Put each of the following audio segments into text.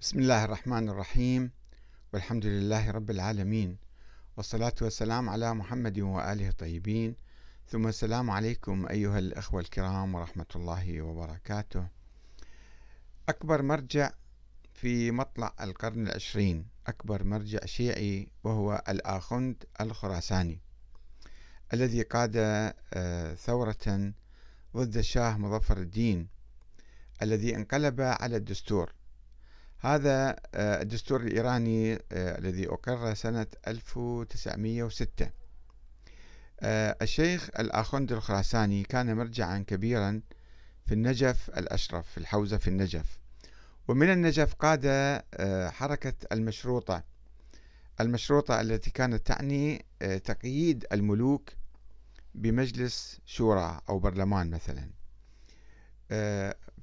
بسم الله الرحمن الرحيم والحمد لله رب العالمين والصلاة والسلام على محمد وآله الطيبين ثم السلام عليكم أيها الأخوة الكرام ورحمة الله وبركاته أكبر مرجع في مطلع القرن العشرين أكبر مرجع شيعي وهو الآخند الخراساني الذي قاد آه، ثورة ضد الشاه مظفر الدين الذي انقلب على الدستور هذا آه، الدستور الإيراني آه، الذي أقر سنة 1906 آه، الشيخ الأخند الخراساني كان مرجعا كبيرا في النجف الأشرف في الحوزة في النجف ومن النجف قاد حركة المشروطة المشروطة التي كانت تعني تقييد الملوك بمجلس شورى أو برلمان مثلا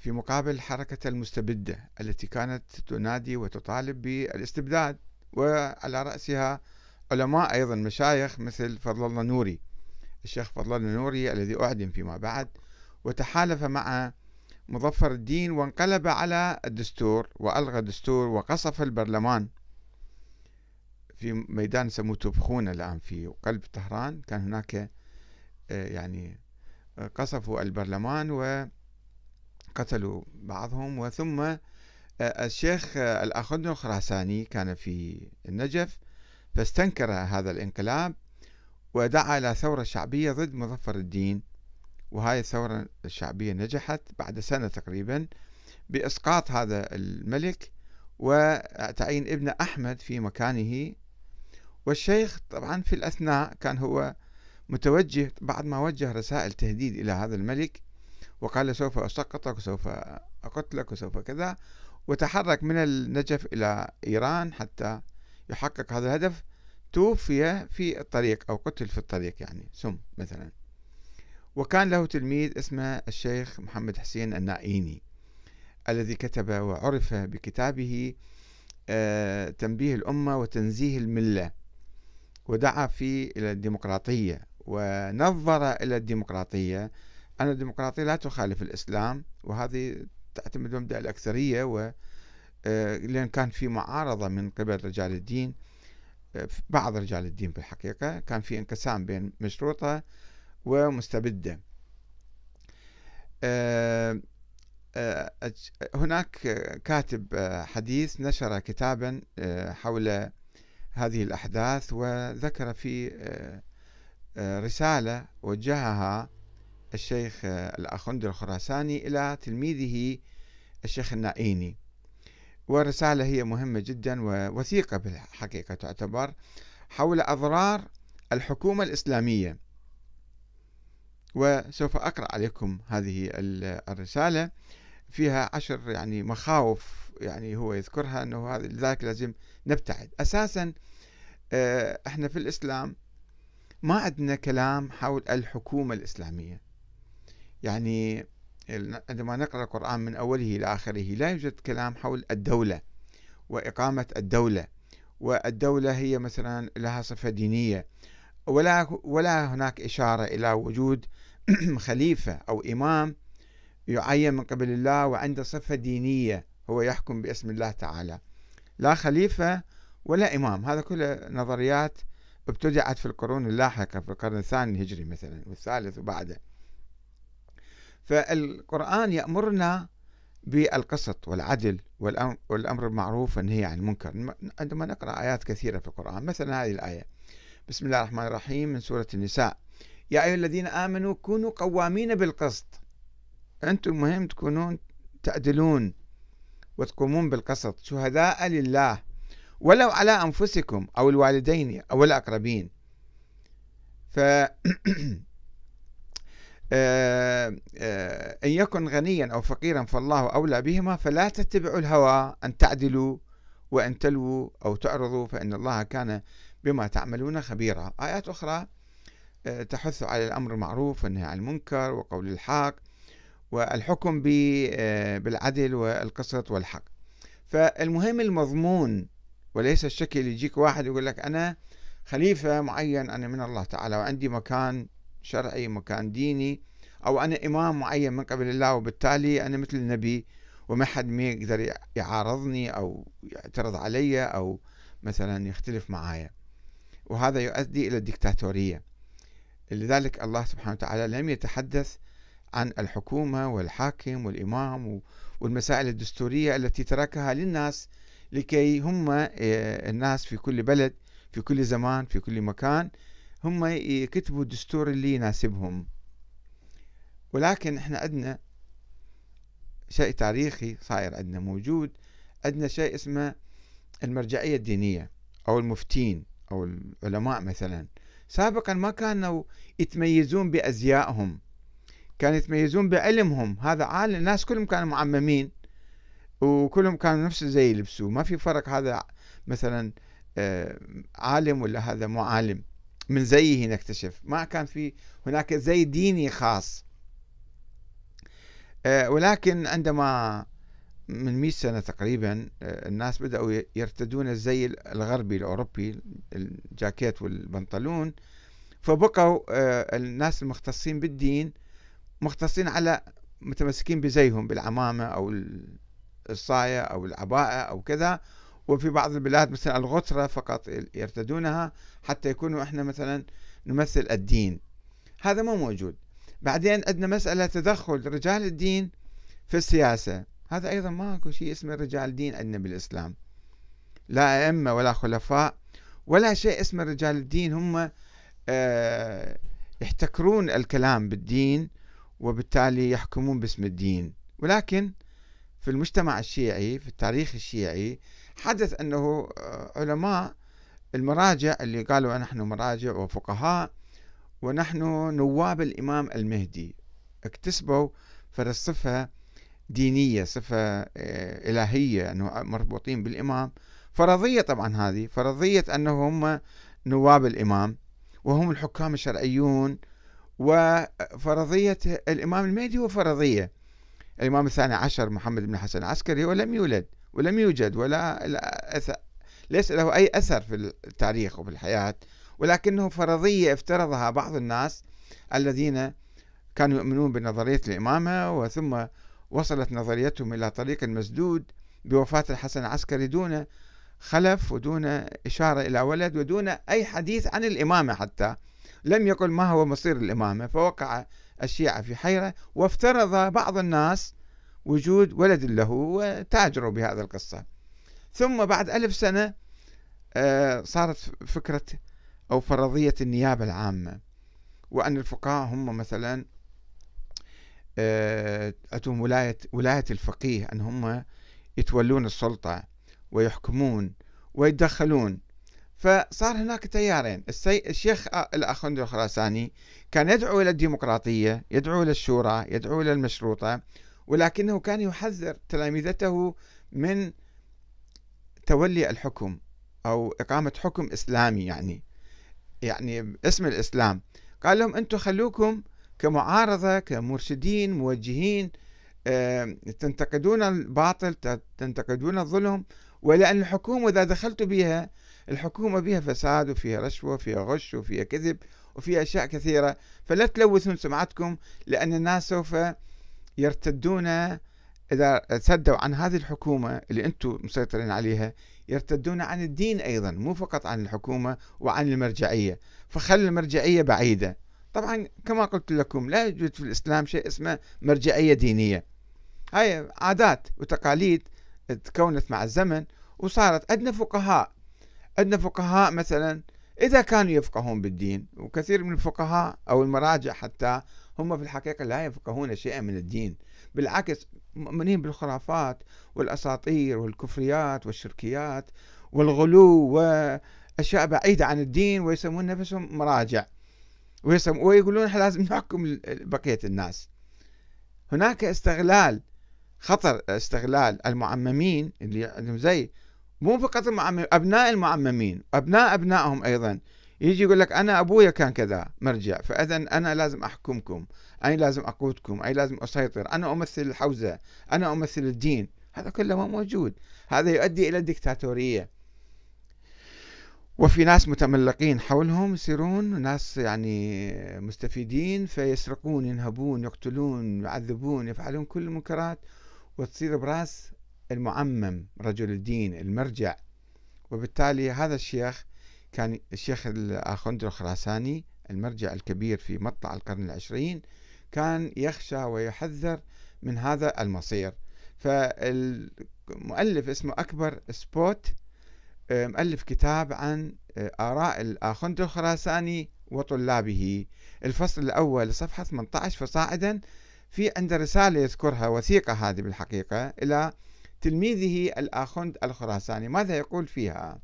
في مقابل حركة المستبدة التي كانت تنادي وتطالب بالاستبداد وعلى رأسها علماء أيضا مشايخ مثل فضل الله نوري الشيخ فضل الله نوري الذي أعدم فيما بعد وتحالف مع مظفر الدين وانقلب على الدستور وألغى الدستور وقصف البرلمان في ميدان سموه تبخون الآن في قلب طهران كان هناك آه، يعني قصفوا البرلمان و قتلوا بعضهم وثم آه، الشيخ آه، الأخنو الخراساني كان في النجف فاستنكر هذا الانقلاب ودعا إلى ثورة شعبية ضد مظفر الدين وهاي الثورة الشعبية نجحت بعد سنة تقريبا بإسقاط هذا الملك وتعيين ابن أحمد في مكانه والشيخ طبعا في الأثناء كان هو متوجه بعد ما وجه رسائل تهديد إلى هذا الملك وقال سوف أسقطك وسوف أقتلك وسوف كذا وتحرك من النجف إلى إيران حتى يحقق هذا الهدف توفي في الطريق أو قتل في الطريق يعني سم مثلا وكان له تلميذ اسمه الشيخ محمد حسين النائيني الذي كتب وعرف بكتابه آه، تنبيه الأمة وتنزيه الملة ودعا فيه إلى الديمقراطية ونظر إلى الديمقراطية أن الديمقراطية لا تخالف الإسلام وهذه تعتمد مبدأ الأكثرية و آه، لأن كان في معارضة من قبل رجال الدين آه، بعض رجال الدين بالحقيقة كان في انقسام بين مشروطة ومستبدة آه، هناك كاتب حديث نشر كتابا حول هذه الأحداث وذكر في رسالة وجهها الشيخ آه، الأخند الخراساني إلى تلميذه الشيخ النائيني ورسالة هي مهمة جدا ووثيقة بالحقيقة تعتبر حول أضرار الحكومة الإسلامية وسوف أقرأ عليكم هذه الرسالة فيها عشر يعني مخاوف يعني هو يذكرها أنه لذلك لازم نبتعد أساسا آه، احنا في الإسلام ما عندنا كلام حول الحكومة الإسلامية يعني عندما نقرأ القرآن من أوله إلى آخره لا يوجد كلام حول الدولة وإقامة الدولة والدولة هي مثلا لها صفة دينية ولا ولا هناك إشارة إلى وجود خليفة أو إمام يعين من قبل الله وعنده صفة دينية هو يحكم باسم الله تعالى لا خليفة ولا إمام هذا كله نظريات ابتدعت في القرون اللاحقة في القرن الثاني الهجري مثلا والثالث وبعده فالقرآن يأمرنا بالقسط والعدل والأمر بالمعروف والنهي عن المنكر عندما نقرأ آيات كثيرة في القرآن مثلا هذه الآية بسم الله الرحمن الرحيم من سورة النساء يا أيها الذين آمنوا كونوا قوامين بالقسط أنتم مهم تكونون تعدلون وتقومون بالقسط شهداء لله ولو على أنفسكم أو الوالدين أو الأقربين ف آه، آه، إن يكن غنيا أو فقيرا فالله أولى بهما فلا تتبعوا الهوى أن تعدلوا وأن تلووا أو تعرضوا فإن الله كان بما تعملون خبيرا آيات أخرى آه، تحث على الأمر المعروف والنهي عن المنكر وقول الحق والحكم بالعدل والقسط والحق فالمهم المضمون وليس الشكل يجيك واحد يقول لك أنا خليفة معين أنا من الله تعالى وعندي مكان شرعي مكان ديني أو أنا إمام معين من قبل الله وبالتالي أنا مثل النبي وما حد ما يقدر يعارضني أو يعترض علي أو مثلا يختلف معايا وهذا يؤدي إلى الدكتاتورية لذلك الله سبحانه وتعالى لم يتحدث عن الحكومة والحاكم والإمام والمسائل الدستورية التي تركها للناس لكي هم آه، الناس في كل بلد في كل زمان في كل مكان هم يكتبوا الدستور اللي يناسبهم ولكن احنا عندنا شيء تاريخي صاير عندنا موجود عندنا شيء اسمه المرجعية الدينية أو المفتين أو العلماء مثلا سابقا ما كانوا يتميزون بأزيائهم كانوا يتميزون بعلمهم هذا عالم الناس كلهم كانوا معممين وكلهم كانوا نفس الزي يلبسوه ما في فرق هذا مثلا آه، عالم ولا هذا مو عالم من زيه نكتشف ما كان في هناك زي ديني خاص آه، ولكن عندما من 100 سنة تقريبا آه، الناس بدأوا يرتدون الزي الغربي الأوروبي الجاكيت والبنطلون فبقوا آه، الناس المختصين بالدين مختصين على متمسكين بزيهم بالعمامة أو الصاية أو العباءة أو كذا وفي بعض البلاد مثلا الغترة فقط يرتدونها حتى يكونوا احنا مثلا نمثل الدين هذا مو موجود بعدين عندنا مسألة تدخل رجال الدين في السياسة هذا أيضا ماكو شيء اسمه رجال دين عندنا بالإسلام لا أئمة ولا خلفاء ولا شيء اسمه رجال الدين هم آه، يحتكرون الكلام بالدين وبالتالي يحكمون باسم الدين ولكن في المجتمع الشيعي في التاريخ الشيعي حدث أنه آه، علماء المراجع اللي قالوا نحن مراجع وفقهاء ونحن نواب الإمام المهدي اكتسبوا فد صفه دينية صفة آه، إلهية أنه مربوطين بالإمام فرضية طبعا هذه فرضية أنهم هم نواب الإمام وهم الحكام الشرعيون وفرضية آه، الإمام المهدي هو فرضية الإمام الثاني عشر محمد بن حسن العسكري ولم يولد ولم يوجد ولا ليس له أي أثر في التاريخ وفي الحياة ولكنه فرضية افترضها بعض الناس الذين كانوا يؤمنون بنظرية الإمامة وثم وصلت نظريتهم إلى طريق مسدود بوفاة الحسن العسكري دون خلف ودون إشارة إلى ولد ودون أي حديث عن الإمامة حتى لم يقل ما هو مصير الإمامة فوقع الشيعة في حيرة وافترض بعض الناس وجود ولد له وتاجروا بهذا القصة ثم بعد ألف سنة آه، صارت فكرة أو فرضية النيابة العامة وأن الفقهاء هم مثلا آه، أتوا ولاية ولاية الفقيه أن هم يتولون السلطة ويحكمون ويتدخلون فصار هناك تيارين الشيخ الأخوند الخراساني كان يدعو إلى الديمقراطية يدعو إلى الشورى يدعو إلى المشروطة ولكنه كان يحذر تلامذته من تولي الحكم أو إقامة حكم إسلامي يعني يعني اسم الإسلام قال لهم أنتم خلوكم كمعارضة كمرشدين موجهين تنتقدون الباطل تنتقدون الظلم ولأن الحكومة إذا دخلت بها الحكومة بها فساد وفيها رشوة وفيها غش وفيها كذب وفيها أشياء كثيرة فلا تلوثون سمعتكم لأن الناس سوف يرتدون إذا ارتدوا عن هذه الحكومة اللي أنتم مسيطرين عليها يرتدون عن الدين أيضا مو فقط عن الحكومة وعن المرجعية فخل المرجعية بعيدة طبعا كما قلت لكم لا يوجد في الإسلام شيء اسمه مرجعية دينية هاي عادات وتقاليد تكونت مع الزمن وصارت عندنا فقهاء عندنا فقهاء مثلا إذا كانوا يفقهون بالدين وكثير من الفقهاء أو المراجع حتى هم في الحقيقة لا يفقهون شيئا من الدين بالعكس مؤمنين بالخرافات والأساطير والكفريات والشركيات والغلو وأشياء بعيدة عن الدين ويسمون نفسهم مراجع ويسم ويقولون احنا لازم نحكم بقية الناس هناك استغلال خطر استغلال المعممين اللي عندهم زي مو فقط المعمم أبناء المعممين أبناء أبنائهم أيضا يجي يقول لك انا ابويا كان كذا مرجع فاذا انا لازم احكمكم انا لازم اقودكم انا لازم اسيطر انا امثل الحوزه انا امثل الدين هذا كله ما موجود هذا يؤدي الى الدكتاتوريه وفي ناس متملقين حولهم يصيرون ناس يعني مستفيدين فيسرقون ينهبون يقتلون يعذبون يفعلون كل المنكرات وتصير براس المعمم رجل الدين المرجع وبالتالي هذا الشيخ كان الشيخ الاخوند خراساني المرجع الكبير في مطلع القرن العشرين كان يخشى ويحذر من هذا المصير فالمؤلف اسمه أكبر سبوت آه، مؤلف كتاب عن آه، آراء الأخندر الخراساني وطلابه الفصل الأول صفحة 18 فصاعدا في عنده رسالة يذكرها وثيقة هذه بالحقيقة إلى تلميذه الأخند الخراساني ماذا يقول فيها؟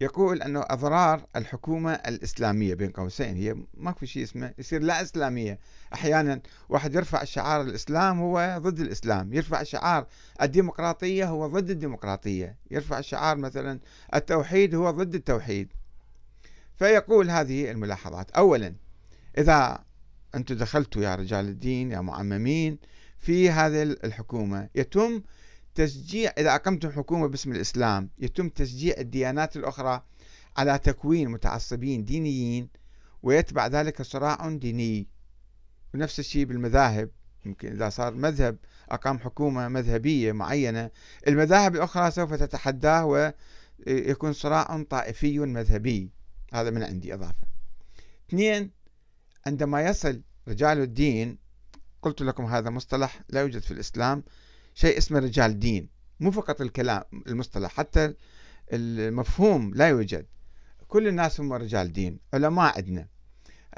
يقول انه اضرار الحكومه الاسلاميه بين قوسين هي ماكو شيء اسمه يصير لا اسلاميه احيانا واحد يرفع شعار الاسلام هو ضد الاسلام يرفع شعار الديمقراطيه هو ضد الديمقراطيه يرفع شعار مثلا التوحيد هو ضد التوحيد فيقول هذه الملاحظات اولا اذا انتم دخلتوا يا رجال الدين يا معممين في هذه الحكومه يتم تشجيع إذا أقمت حكومة باسم الإسلام يتم تشجيع الديانات الأخرى على تكوين متعصبين دينيين ويتبع ذلك صراع ديني ونفس الشيء بالمذاهب يمكن إذا صار مذهب أقام حكومة مذهبية معينة المذاهب الأخرى سوف تتحداه ويكون صراع طائفي مذهبي هذا من عندي إضافة اثنين عندما يصل رجال الدين قلت لكم هذا مصطلح لا يوجد في الإسلام شيء اسمه رجال دين مو فقط الكلام المصطلح حتى المفهوم لا يوجد كل الناس هم رجال دين علماء عندنا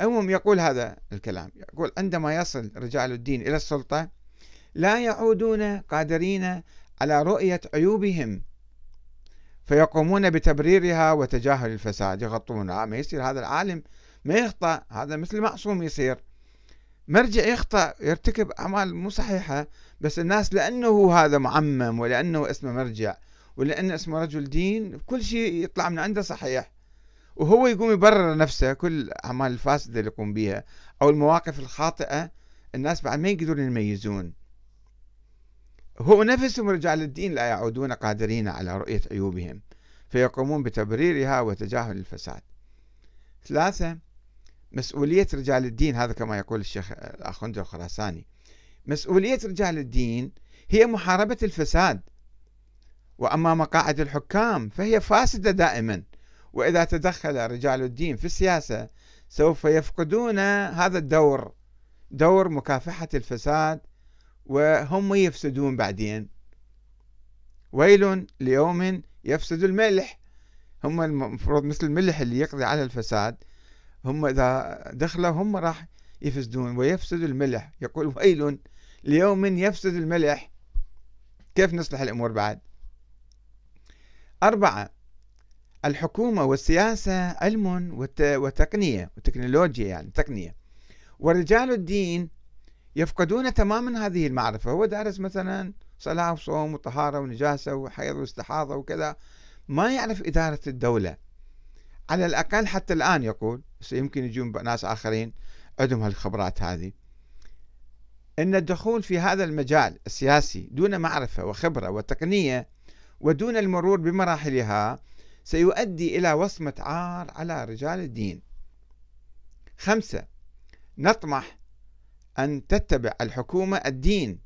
المهم يقول هذا الكلام يقول عندما يصل رجال الدين إلى السلطة لا يعودون قادرين على رؤية عيوبهم فيقومون بتبريرها وتجاهل الفساد يغطونها آه، ما يصير هذا العالم ما يخطأ هذا مثل معصوم يصير مرجع يخطأ يرتكب أعمال مو صحيحة بس الناس لأنه هذا معمم ولأنه اسمه مرجع ولأنه اسمه رجل دين كل شيء يطلع من عنده صحيح وهو يقوم يبرر نفسه كل الأعمال الفاسدة اللي يقوم بها أو المواقف الخاطئة الناس بعد ما يقدرون يميزون هو نفسهم رجال الدين لا يعودون قادرين على رؤية عيوبهم فيقومون بتبريرها وتجاهل الفساد ثلاثة مسؤولية رجال الدين هذا كما يقول الشيخ الأخندر الخراساني مسؤولية رجال الدين هي محاربة الفساد وأما مقاعد الحكام فهي فاسدة دائما وإذا تدخل رجال الدين في السياسة سوف يفقدون هذا الدور دور مكافحة الفساد وهم يفسدون بعدين ويل ليوم يفسد الملح هم المفروض مثل الملح اللي يقضي على الفساد هم إذا دخلوا هم راح يفسدون ويفسد الملح يقول ويل ليوم يفسد الملح كيف نصلح الأمور بعد أربعة الحكومة والسياسة علم وتقنية وتكنولوجيا يعني تقنية ورجال الدين يفقدون تماما هذه المعرفة هو دارس مثلا صلاة وصوم وطهارة ونجاسة وحيض واستحاضة وكذا ما يعرف إدارة الدولة على الأقل حتى الآن يقول يمكن يجون ناس آخرين عندهم هالخبرات هذه أن الدخول في هذا المجال السياسي دون معرفة وخبرة وتقنية ودون المرور بمراحلها سيؤدي إلى وصمة عار على رجال الدين خمسة نطمح أن تتبع الحكومة الدين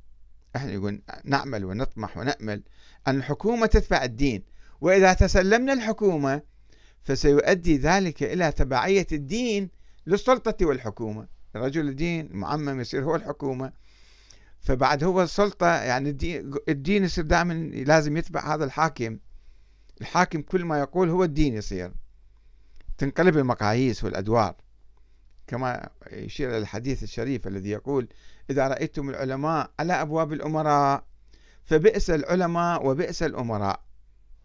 احنا نقول نعمل ونطمح ونأمل أن الحكومة تتبع الدين وإذا تسلمنا الحكومة فسيؤدي ذلك إلى تبعية الدين للسلطة والحكومة رجل الدين معمم يصير هو الحكومة فبعد هو السلطة يعني الدين, يصير دائما لازم يتبع هذا الحاكم الحاكم كل ما يقول هو الدين يصير تنقلب المقاييس والأدوار كما يشير إلى الحديث الشريف الذي يقول إذا رأيتم العلماء على أبواب الأمراء فبئس العلماء وبئس الأمراء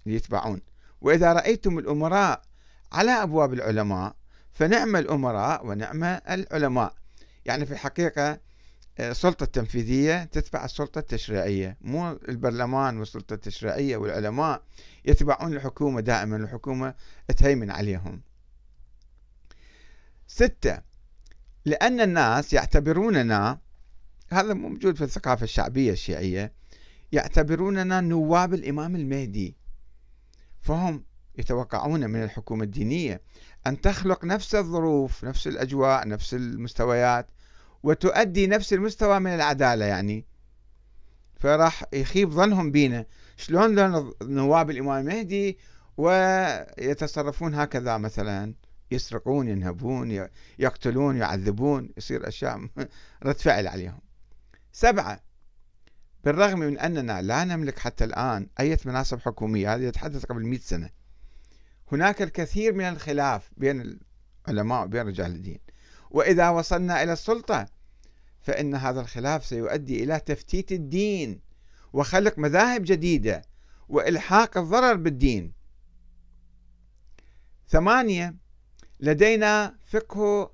يتبعون وإذا رأيتم الأمراء على أبواب العلماء فنعم الأمراء ونعم العلماء يعني في الحقيقة آه، السلطة التنفيذية تتبع السلطة التشريعية مو البرلمان والسلطة التشريعية والعلماء يتبعون الحكومة دائما الحكومة تهيمن عليهم ستة لأن الناس يعتبروننا هذا موجود في الثقافة الشعبية الشيعية يعتبروننا نواب الإمام المهدي فهم يتوقعون من الحكومة الدينية أن تخلق نفس الظروف نفس الأجواء نفس المستويات وتؤدي نفس المستوى من العدالة يعني فراح يخيب ظنهم بينا شلون نواب الإمام المهدي ويتصرفون هكذا مثلا يسرقون ينهبون يقتلون يعذبون يصير أشياء رد فعل عليهم سبعة بالرغم من أننا لا نملك حتى الآن أي مناصب حكومية هذا يتحدث قبل 100 سنة هناك الكثير من الخلاف بين العلماء وبين رجال الدين وإذا وصلنا إلى السلطة فإن هذا الخلاف سيؤدي إلى تفتيت الدين وخلق مذاهب جديدة وإلحاق الضرر بالدين ثمانية لدينا فقه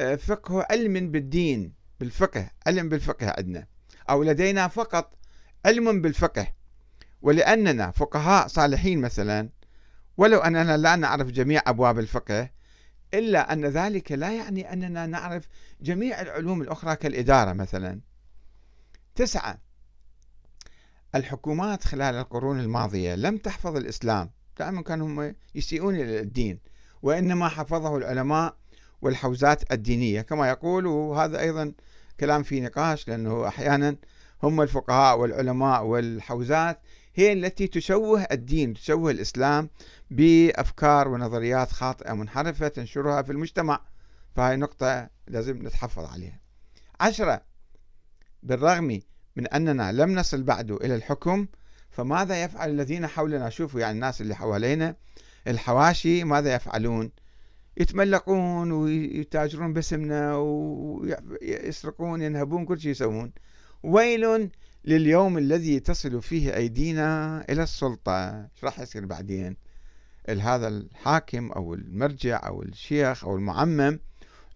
آه، فقه علم بالدين بالفقه علم بالفقه عندنا أو لدينا فقط علم بالفقه ولأننا فقهاء صالحين مثلا ولو أننا لا نعرف جميع أبواب الفقه إلا أن ذلك لا يعني أننا نعرف جميع العلوم الأخرى كالإدارة مثلا تسعة الحكومات خلال القرون الماضية لم تحفظ الإسلام دائما كانوا هم يسيئون إلى الدين وإنما حفظه العلماء والحوزات الدينية كما يقول وهذا أيضا كلام في نقاش لأنه أحيانا هم الفقهاء والعلماء والحوزات هي التي تشوه الدين تشوه الإسلام بأفكار ونظريات خاطئة منحرفة تنشرها في المجتمع فهي نقطة لازم نتحفظ عليها عشرة بالرغم من أننا لم نصل بعد إلى الحكم فماذا يفعل الذين حولنا شوفوا يعني الناس اللي حوالينا الحواشي ماذا يفعلون يتملقون ويتاجرون باسمنا ويسرقون ينهبون كل شيء يسوون ويل لليوم الذي تصل فيه أيدينا إلى السلطة إيش راح يصير بعدين هذا الحاكم أو المرجع أو الشيخ أو المعمم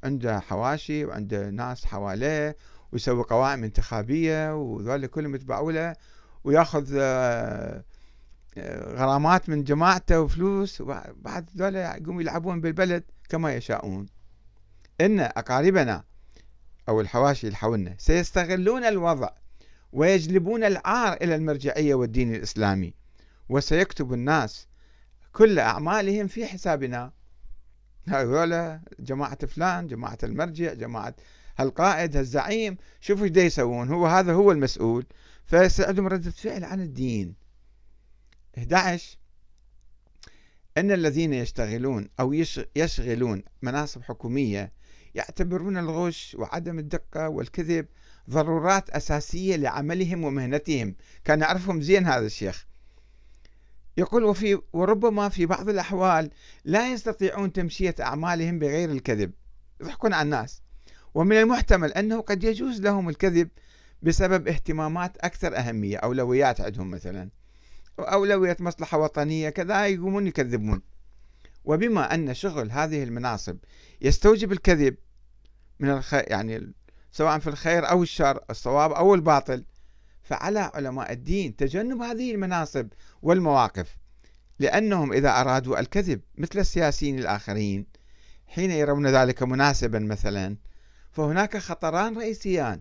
عنده حواشي وعنده ناس حواليه ويسوي قوائم انتخابية وذول كلهم يتبعوا له وياخذ آه، آه، غرامات من جماعته وفلوس وبعد ذولا يقوم يلعبون بالبلد كما يشاءون إن أقاربنا أو الحواشي اللي حولنا سيستغلون الوضع ويجلبون العار إلى المرجعية والدين الإسلامي وسيكتب الناس كل أعمالهم في حسابنا هذولا جماعة فلان جماعة المرجع جماعة هالقائد هالزعيم شوفوا ايش يسوون هو هذا هو المسؤول فسيعدم ردة فعل عن الدين 11 أن الذين يشتغلون أو يشغلون مناصب حكومية يعتبرون الغش وعدم الدقة والكذب ضرورات أساسية لعملهم ومهنتهم كان يعرفهم زين هذا الشيخ يقول وفي وربما في بعض الأحوال لا يستطيعون تمشية أعمالهم بغير الكذب يضحكون على الناس ومن المحتمل أنه قد يجوز لهم الكذب بسبب اهتمامات أكثر أهمية أولويات عندهم مثلا أولوية مصلحة وطنية كذا يقومون يكذبون وبما أن شغل هذه المناصب يستوجب الكذب من الخ... يعني سواء في الخير أو الشر الصواب أو الباطل فعلى علماء الدين تجنب هذه المناصب والمواقف لأنهم إذا أرادوا الكذب مثل السياسيين الآخرين حين يرون ذلك مناسبا مثلا فهناك خطران رئيسيان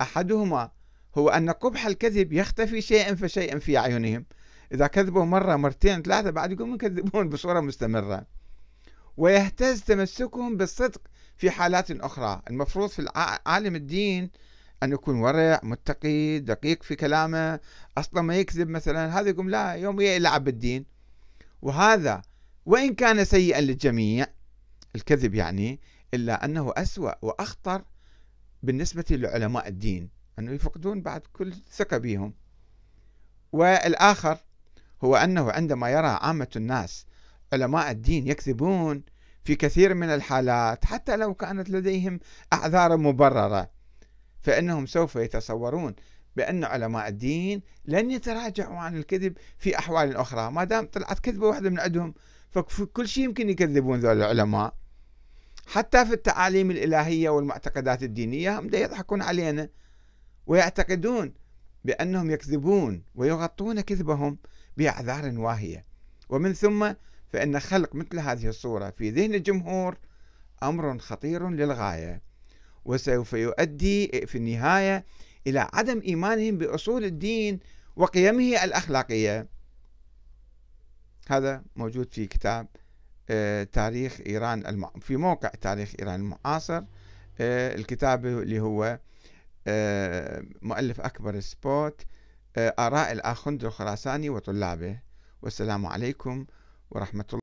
أحدهما هو أن قبح الكذب يختفي شيئا فشيئا في أعينهم إذا كذبوا مرة مرتين ثلاثة بعد يقومون يكذبون بصورة مستمرة ويهتز تمسكهم بالصدق في حالات أخرى المفروض في عالم الدين أن يكون ورع متقي دقيق في كلامه أصلا ما يكذب مثلا هذا يقول لا يوم يلعب بالدين وهذا وإن كان سيئا للجميع الكذب يعني إلا أنه أسوأ وأخطر بالنسبة لعلماء الدين أنه يفقدون بعد كل ثقة بهم والآخر هو أنه عندما يرى عامة الناس علماء الدين يكذبون في كثير من الحالات حتى لو كانت لديهم أعذار مبررة فإنهم سوف يتصورون بأن علماء الدين لن يتراجعوا عن الكذب في أحوال أخرى ما دام طلعت كذبة واحدة من عندهم فكل شيء يمكن يكذبون ذول العلماء حتى في التعاليم الإلهية والمعتقدات الدينية هم يضحكون علينا ويعتقدون بأنهم يكذبون ويغطون كذبهم بأعذار واهية ومن ثم فإن خلق مثل هذه الصورة في ذهن الجمهور أمر خطير للغاية وسوف يؤدي في النهاية إلى عدم إيمانهم بأصول الدين وقيمه الأخلاقية هذا موجود في كتاب آه، تاريخ إيران الم... في موقع تاريخ إيران المعاصر آه، الكتاب اللي هو آه، مؤلف أكبر سبوت آراء الآخند الخراساني وطلابه والسلام عليكم ورحمة الله